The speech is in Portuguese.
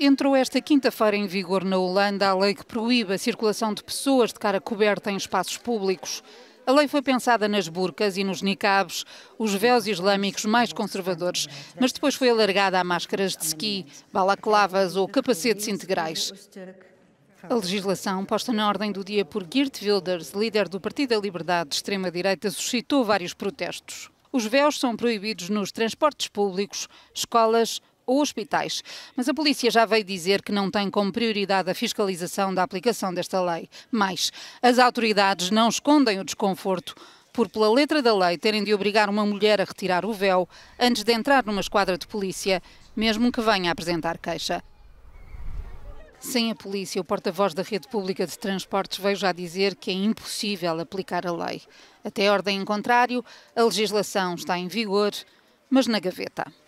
Entrou esta quinta-feira em vigor na Holanda a lei que proíbe a circulação de pessoas de cara coberta em espaços públicos. A lei foi pensada nas burcas e nos niqabs, os véus islâmicos mais conservadores, mas depois foi alargada a máscaras de ski, balaclavas ou capacetes integrais. A legislação, posta na ordem do dia por Geert Wilders, líder do Partido da Liberdade de extrema-direita, suscitou vários protestos. Os véus são proibidos nos transportes públicos, escolas, ou hospitais. Mas a polícia já veio dizer que não tem como prioridade a fiscalização da aplicação desta lei. Mais, as autoridades não escondem o desconforto por, pela letra da lei, terem de obrigar uma mulher a retirar o véu antes de entrar numa esquadra de polícia, mesmo que venha a apresentar queixa. Sem a polícia, o porta-voz da Rede Pública de Transportes veio já dizer que é impossível aplicar a lei. Até ordem em contrário, a legislação está em vigor, mas na gaveta.